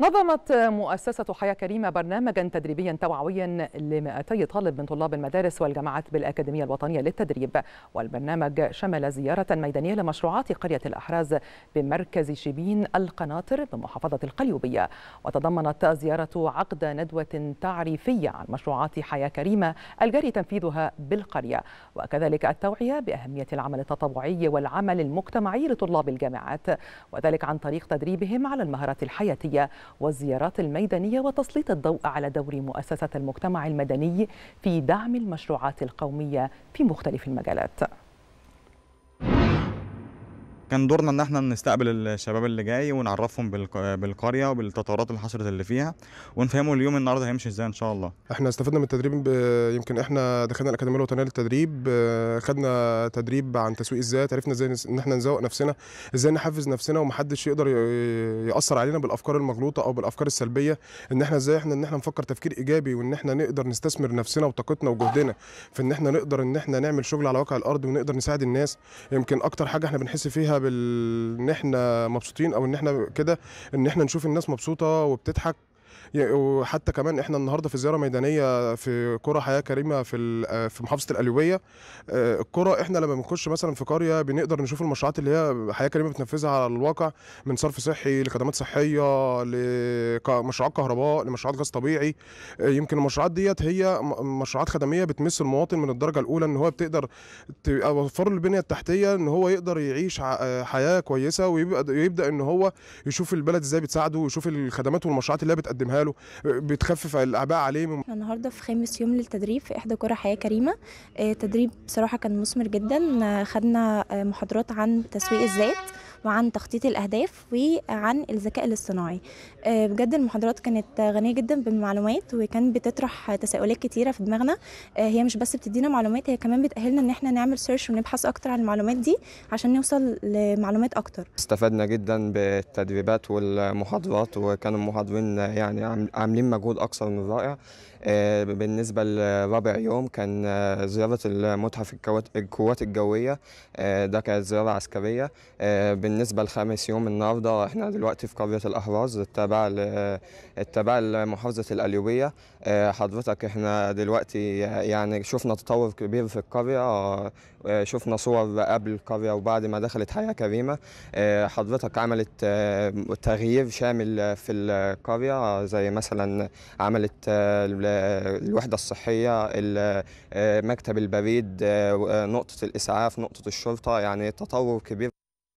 نظمت مؤسسة حياة كريمة برنامجا تدريبيا توعويا ل 200 طالب من طلاب المدارس والجامعات بالأكاديمية الوطنية للتدريب والبرنامج شمل زيارة ميدانية لمشروعات قرية الأحراز بمركز شبين القناطر بمحافظة القليوبية وتضمنت زيارة عقد ندوة تعريفية عن مشروعات حياة كريمة الجاري تنفيذها بالقرية وكذلك التوعية بأهمية العمل التطوعي والعمل المجتمعي لطلاب الجامعات وذلك عن طريق تدريبهم على المهارات الحياتية والزيارات الميدانية وتسليط الضوء على دور مؤسسة المجتمع المدني في دعم المشروعات القومية في مختلف المجالات كان دورنا ان احنا نستقبل الشباب اللي جاي ونعرفهم بالقريه وبالتطورات اللي حصلت اللي فيها ونفهمه اليوم النهارده هيمشي ازاي ان شاء الله احنا استفدنا من التدريب يمكن احنا دخلنا الاكاديميه الوطنيه للتدريب خدنا تدريب عن تسويق الذات عرفنا ازاي ان احنا نزوق نفسنا ازاي نحفز نفسنا ومحدش يقدر ياثر علينا بالافكار المغلوطه او بالافكار السلبيه ان احنا ازاي احنا ان احنا نفكر تفكير ايجابي وان احنا نقدر نستثمر نفسنا وطاقتنا وجهدنا في ان احنا نقدر ان احنا نعمل شغل على واقع الارض ونقدر نساعد الناس يمكن اكتر حاجه احنا بنحس فيها بال ان احنا مبسوطين او ان احنا كده ان احنا نشوف الناس مبسوطه وبتضحك وحتى كمان احنا النهارده في زياره ميدانيه في كره حياه كريمه في آه، في محافظه الالويه آه، الكره احنا لما بنخش مثلا في قريه بنقدر نشوف المشروعات اللي هي حياه كريمه بتنفذها على الواقع من صرف صحي لخدمات صحيه لمشروعات كهرباء لمشروعات غاز طبيعي آه، يمكن المشروعات ديت هي مشروعات خدميه بتمس المواطن من الدرجه الاولى ان هو بتقدر توفر له البنيه التحتيه ان هو يقدر يعيش حياه كويسه ويبدا ان هو يشوف البلد ازاي بتساعده ويشوف الخدمات والمشروعات اللي هي بتقدمها له بتخفف الاعباء عليه احنا النهارده في خامس يوم للتدريب في احدى كره حياه كريمه آه، تدريب بصراحه كان مثمر جدا آه، خدنا آه، محاضرات عن تسويق الذات وعن تخطيط الأهداف وعن الذكاء الاصطناعي آه، بجد المحاضرات كانت غنية جدا بالمعلومات وكان بتطرح تساؤلات كتيرة في دماغنا آه، هي مش بس بتدينا معلومات هي كمان بتأهلنا إن احنا نعمل سيرش ونبحث أكتر عن المعلومات دي عشان نوصل لمعلومات أكتر استفدنا جدا بالتدريبات والمحاضرات وكان المحاضرين يعني عاملين مجهود أكثر من رائع آه، بالنسبة لرابع يوم كان زيارة المتحف القوات الجوية ده كانت زيارة عسكرية بالنسبة بالنسبه لخامس يوم النهارده احنا دلوقتي في قريه الأحراز التابع التابعة لمحافظه الأليوبية آه، حضرتك احنا دلوقتي يعني شفنا تطور كبير في القريه آه، شفنا صور قبل القريه وبعد ما دخلت حياه كريمه آه، حضرتك عملت تغيير شامل في القريه زي مثلا عملت الوحده الصحيه مكتب البريد نقطه الاسعاف نقطه الشرطه يعني تطور كبير